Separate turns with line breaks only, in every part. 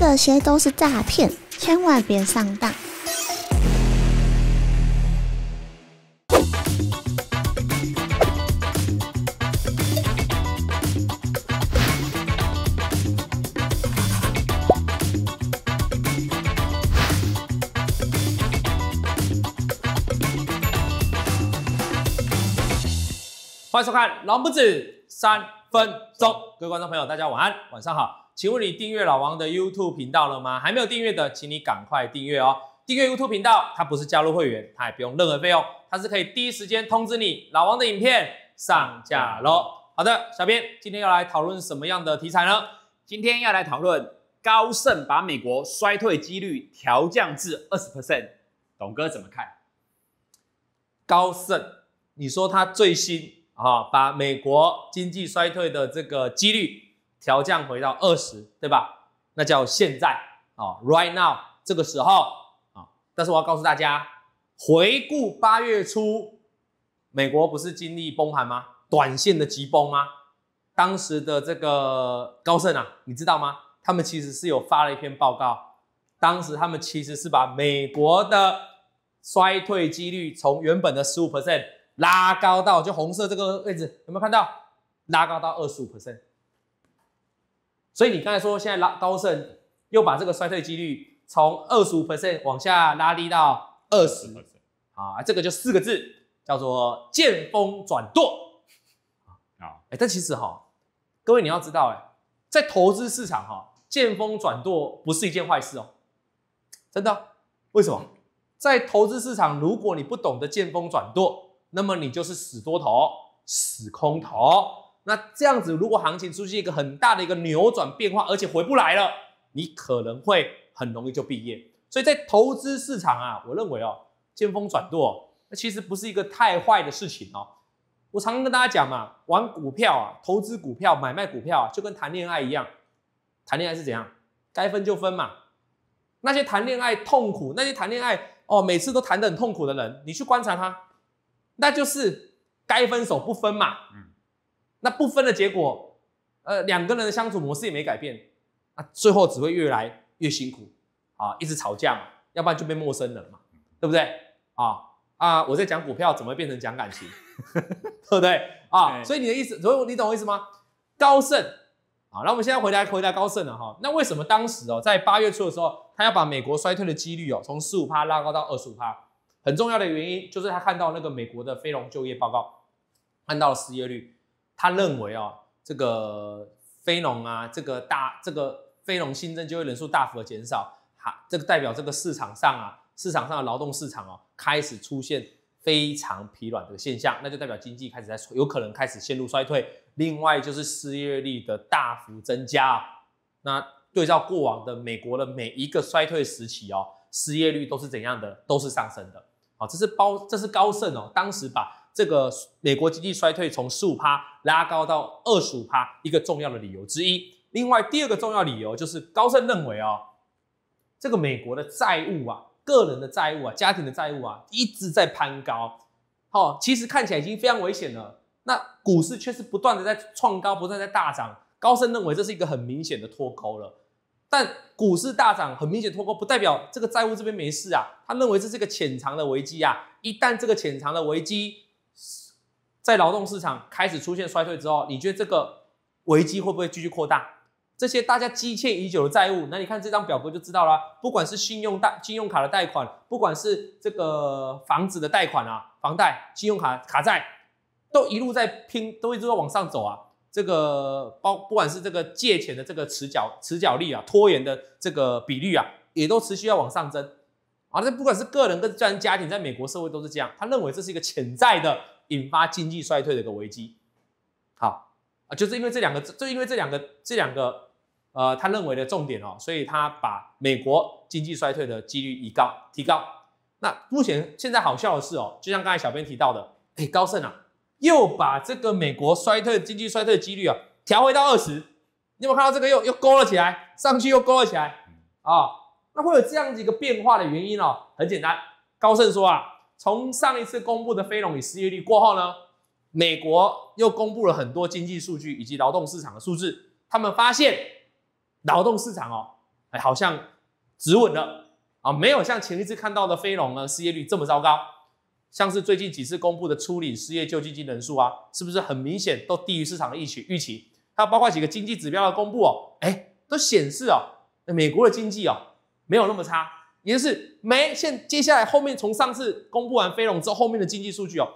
这些都是诈骗，千万别上当。欢迎收看《老不止三分钟，各位观众朋友，大家晚安，晚上好。请问你订阅老王的 YouTube 频道了吗？还没有订阅的，请你赶快订阅哦！订阅 YouTube 频道，它不是加入会员，它也不用任何费用，它是可以第一时间通知你老王的影片上架了。好的，小编，今天要来讨论什么样的题材呢？今天要来讨论高盛把美国衰退几率调降至二十 percent，董哥怎么看？高盛，你说他最新啊，把美国经济衰退的这个几率？调降回到二十，对吧？那叫现在啊，right now，这个时候啊。但是我要告诉大家，回顾八月初，美国不是经历崩盘吗？短线的急崩吗？当时的这个高盛啊，你知道吗？他们其实是有发了一篇报告，当时他们其实是把美国的衰退几率从原本的十五 percent 拉高到就红色这个位置，有没有看到？拉高到二十五 percent。所以你刚才说，现在拉高盛又把这个衰退几率从二十五 percent 往下拉低到二十%，啊，这个就四个字，叫做见风转舵，啊哎，但其实哈，各位你要知道，哎，在投资市场哈，见风转舵不是一件坏事哦，真的，为什么？在投资市场，如果你不懂得见风转舵，那么你就是死多头、死空头。那这样子，如果行情出现一个很大的一个扭转变化，而且回不来了，你可能会很容易就毕业。所以在投资市场啊，我认为哦，尖峰转舵，那其实不是一个太坏的事情哦。我常常跟大家讲嘛，玩股票啊，投资股票、买卖股票啊，就跟谈恋爱一样。谈恋爱是怎样？该分就分嘛。那些谈恋爱痛苦，那些谈恋爱哦，每次都谈得很痛苦的人，你去观察他，那就是该分手不分嘛。嗯。那不分的结果，呃，两个人的相处模式也没改变，那最后只会越来越辛苦，啊，一直吵架，嘛，要不然就被陌生人嘛，对不对？啊啊，我在讲股票，怎么变成讲感情，对不对？啊，所以你的意思，所以你懂我意思吗？高盛，啊，那我们现在回来回答高盛了哈，那为什么当时哦，在八月初的时候，他要把美国衰退的几率哦，从十五趴拉高到二十五趴，很重要的原因就是他看到那个美国的非农就业报告，看到了失业率。他认为哦，这个非农啊，这个大这个非农新增就业人数大幅的减少，哈，这个代表这个市场上啊，市场上的劳动市场哦，开始出现非常疲软的现象，那就代表经济开始在有可能开始陷入衰退。另外就是失业率的大幅增加，那对照过往的美国的每一个衰退时期哦，失业率都是怎样的，都是上升的。好，这是包这是高盛哦，当时把。这个美国经济衰退从十五趴拉高到二十五趴，一个重要的理由之一。另外第二个重要理由就是高盛认为啊，这个美国的债务啊、个人的债务啊、家庭的债务啊一直在攀高，好，其实看起来已经非常危险了。那股市却是不断的在创高，不断在大涨。高盛认为这是一个很明显的脱钩了。但股市大涨，很明显脱钩不代表这个债务这边没事啊。他认为这是一个潜藏的危机啊，一旦这个潜藏的危机。在劳动市场开始出现衰退之后，你觉得这个危机会不会继续扩大？这些大家积欠已久的债务，那你看这张表格就知道了。不管是信用贷、信用卡的贷款，不管是这个房子的贷款啊，房贷、信用卡卡债，都一路在拼，都一直在往上走啊。这个包不管是这个借钱的这个持缴持缴率啊，拖延的这个比率啊，也都持续要往上增啊。这不管是个人跟个人家庭，在美国社会都是这样。他认为这是一个潜在的。引发经济衰退的一个危机，好啊，就是因为这两个，就因为这两个，这两个呃，他认为的重点哦，所以他把美国经济衰退的几率以高。提高。那目前现在好笑的是哦，就像刚才小编提到的，哎，高盛啊，又把这个美国衰退经济衰退的几率啊，调回到二十。你有没有看到这个又又勾了起来，上去又勾了起来啊？那会有这样子一个变化的原因哦，很简单，高盛说啊。从上一次公布的非农与失业率过后呢，美国又公布了很多经济数据以及劳动市场的数字。他们发现劳动市场哦，哎，好像止稳了啊，没有像前一次看到的非农呢失业率这么糟糕。像是最近几次公布的初领失业救济金人数啊，是不是很明显都低于市场的预期？预期它包括几个经济指标的公布哦，哎，都显示哦，美国的经济哦没有那么差。也就是没现接下来后面从上次公布完飞龙之后，后面的经济数据哦，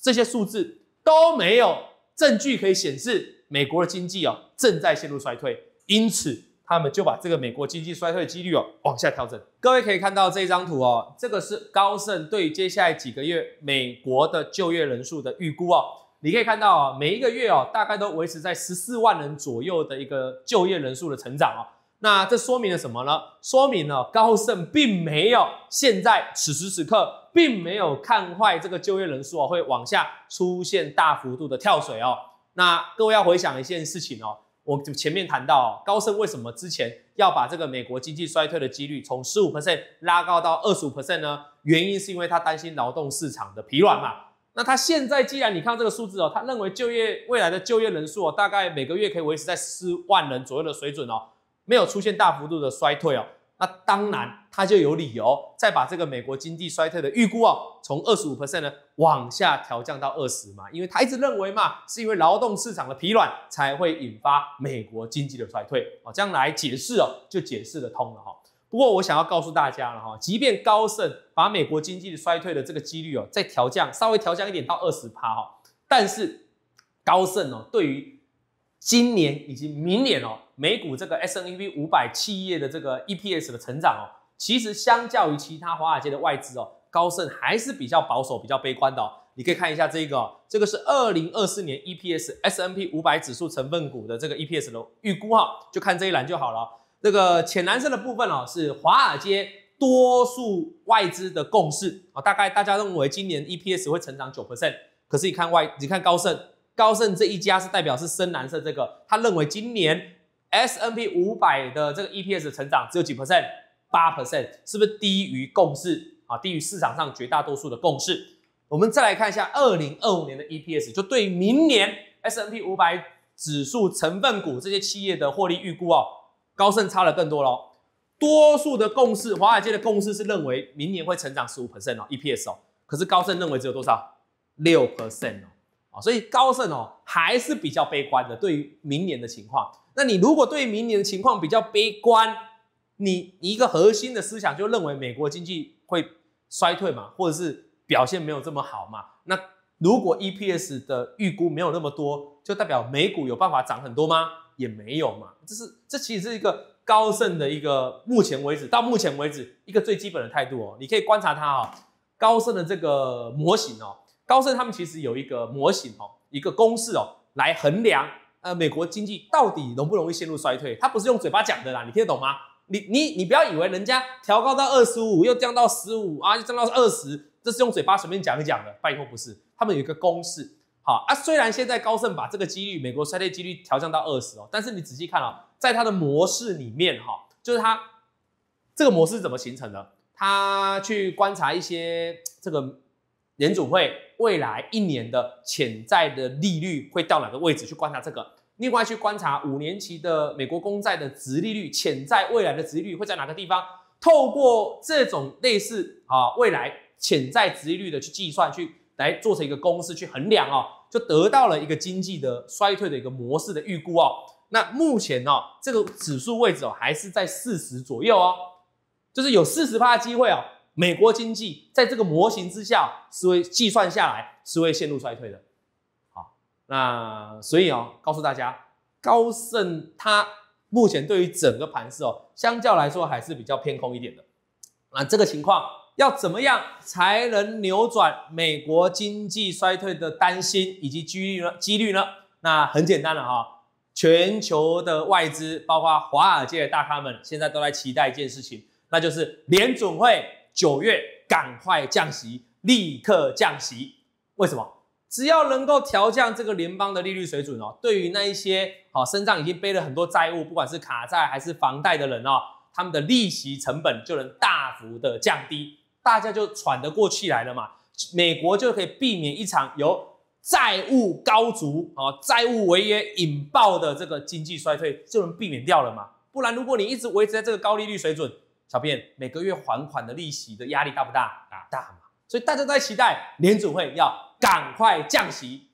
这些数字都没有证据可以显示美国的经济哦正在陷入衰退，因此他们就把这个美国经济衰退的几率哦往下调整。各位可以看到这张图哦，这个是高盛对接下来几个月美国的就业人数的预估哦，你可以看到哦，每一个月哦大概都维持在十四万人左右的一个就业人数的成长哦。那这说明了什么呢？说明了高盛并没有现在此时此刻并没有看坏这个就业人数哦，会往下出现大幅度的跳水哦。那各位要回想一件事情哦，我前面谈到高盛为什么之前要把这个美国经济衰退的几率从十五 percent 拉高到二十五 percent 呢？原因是因为他担心劳动市场的疲软嘛。那他现在既然你看到这个数字哦，他认为就业未来的就业人数哦，大概每个月可以维持在四万人左右的水准哦。没有出现大幅度的衰退哦，那当然它就有理由再把这个美国经济衰退的预估哦，从二十五 percent 呢往下调降到二十嘛，因为他一直认为嘛，是因为劳动市场的疲软才会引发美国经济的衰退哦，这样来解释哦，就解释得通了哈。不过我想要告诉大家了哈，即便高盛把美国经济的衰退的这个几率哦，再调降，稍微调降一点到二十趴哈，但是高盛哦，对于今年以及明年哦。美股这个 S N v P 五百企业的这个 E P S 的成长哦，其实相较于其他华尔街的外资哦，高盛还是比较保守、比较悲观的哦。你可以看一下这个，这个是二零二四年 E P S S M P 五百指数成分股的这个 E P S 的预估哈，就看这一栏就好了。这个浅蓝色的部分哦，是华尔街多数外资的共识哦，大概大家认为今年 E P S 会成长九 percent。可是你看外，你看高盛，高盛这一家是代表是深蓝色这个，他认为今年。S&P N 五百的这个 EPS 成长只有几 percent，八 percent，是不是低于共识啊？低于市场上绝大多数的共识。我们再来看一下二零二五年的 EPS，就对明年 S&P N 五百指数成分股这些企业的获利预估哦。高盛差了更多喽。多数的共识，华尔街的共识是认为明年会成长十五 percent 哦，EPS 哦。可是高盛认为只有多少？六 percent 哦。所以高盛哦还是比较悲观的，对于明年的情况。那你如果对明年的情况比较悲观，你一个核心的思想就认为美国经济会衰退嘛，或者是表现没有这么好嘛？那如果 EPS 的预估没有那么多，就代表美股有办法涨很多吗？也没有嘛。这是这其实是一个高盛的一个目前为止到目前为止一个最基本的态度哦。你可以观察它哦，高盛的这个模型哦。高盛他们其实有一个模型哦，一个公式哦，来衡量呃美国经济到底容不容易陷入衰退。他不是用嘴巴讲的啦，你听得懂吗？你你你不要以为人家调高到二十五，又降到十五啊，又降到二十，这是用嘴巴随便讲一讲的，拜托不是。他们有一个公式，好啊，虽然现在高盛把这个几率，美国衰退几率调降到二十哦，但是你仔细看啊，在它的模式里面哈，就是它这个模式怎么形成的？他去观察一些这个。联储会未来一年的潜在的利率会到哪个位置？去观察这个，另外去观察五年期的美国公债的值利率，潜在未来的值利率会在哪个地方？透过这种类似啊未来潜在值利率的去计算，去来做成一个公式去衡量哦，就得到了一个经济的衰退的一个模式的预估哦。那目前哦这个指数位置哦还是在四十左右哦，就是有四十趴的机会哦。美国经济在这个模型之下是会计算下来是会陷入衰退的，好，那所以哦，告诉大家，高盛它目前对于整个盘势哦，相较来说还是比较偏空一点的。那这个情况要怎么样才能扭转美国经济衰退的担心以及几率呢？几 率呢？那很简单了哈，全球的外资，包括华尔街的大咖们，现在都在期待一件事情，那就是联准会。九月赶快降息，立刻降息。为什么？只要能够调降这个联邦的利率水准哦，对于那一些好身上已经背了很多债务，不管是卡债还是房贷的人哦，他们的利息成本就能大幅的降低，大家就喘得过气来了嘛。美国就可以避免一场由债务高足、哦债务违约引爆的这个经济衰退，就能避免掉了嘛。不然，如果你一直维持在这个高利率水准。小便每个月还款的利息的压力大不大啊？大嘛，所以大家都在期待联储会要赶快降息。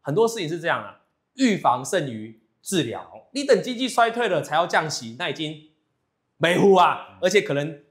很多事情是这样啊，预防胜于治疗。你等经济衰退了才要降息，那已经没乎啊，而且可能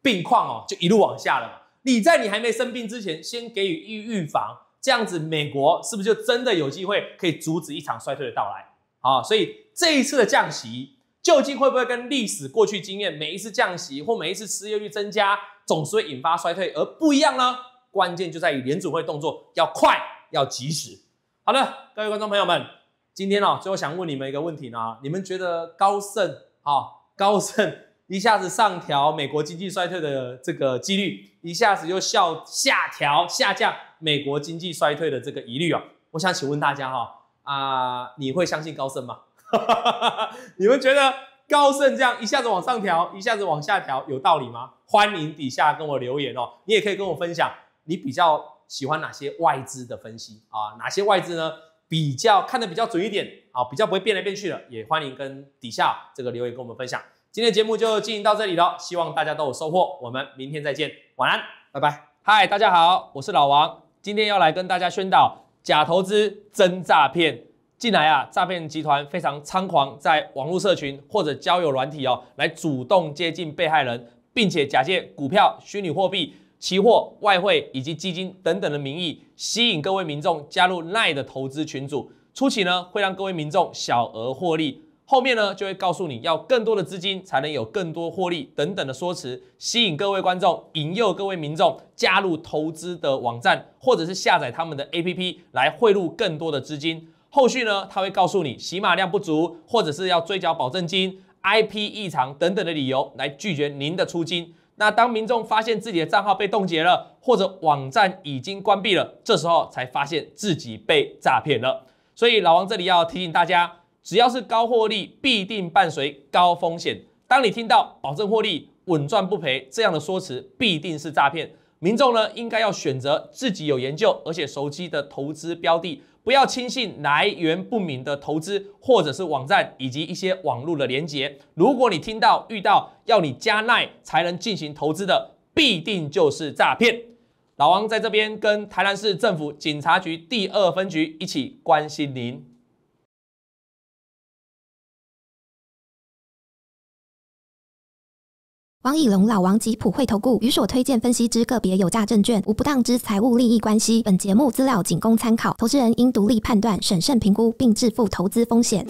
病况哦就一路往下了。你在你还没生病之前，先给予预预防，这样子美国是不是就真的有机会可以阻止一场衰退的到来？啊，所以这一次的降息。究竟会不会跟历史过去经验，每一次降息或每一次失业率增加，总是会引发衰退而不一样呢？关键就在于联储会动作要快，要及时。好的，各位观众朋友们，今天呢，最后想问你们一个问题呢，你们觉得高盛啊，高盛一下子上调美国经济衰退的这个几率，一下子又下下调下降美国经济衰退的这个疑虑哦，我想请问大家哈，啊，你会相信高盛吗？你们觉得高盛这样一下子往上调，一下子往下调，有道理吗？欢迎底下跟我留言哦。你也可以跟我分享，你比较喜欢哪些外资的分析啊？哪些外资呢比较看得比较准一点啊？比较不会变来变去的，也欢迎跟底下这个留言跟我们分享。今天的节目就进行到这里了，希望大家都有收获。我们明天再见，晚安，拜拜。嗨，大家好，我是老王，今天要来跟大家宣导假投资真诈骗。近来啊，诈骗集团非常猖狂，在网络社群或者交友软体哦，来主动接近被害人，并且假借股票、虚拟货币、期货、外汇以及基金等等的名义，吸引各位民众加入赖的投资群组。初期呢，会让各位民众小额获利，后面呢，就会告诉你要更多的资金才能有更多获利等等的说辞，吸引各位观众，引诱各位民众加入投资的网站，或者是下载他们的 APP 来汇入更多的资金。后续呢，他会告诉你洗码量不足，或者是要追缴保证金、IP 异常等等的理由来拒绝您的出金。那当民众发现自己的账号被冻结了，或者网站已经关闭了，这时候才发现自己被诈骗了。所以老王这里要提醒大家，只要是高获利，必定伴随高风险。当你听到保证获利、稳赚不赔这样的说辞，必定是诈骗。民众呢，应该要选择自己有研究而且熟悉的投资标的。不要轻信来源不明的投资，或者是网站以及一些网络的连接。如果你听到遇到要你加奈才能进行投资的，必定就是诈骗。老王在这边跟台南市政府警察局第二分局一起关心您。王以龙、老王及普惠投顾与所推荐分析之个别有价证券无不当之财务利益关系。本节目资料仅供参考，投资人应独立判断、审慎评估并自负投资风险。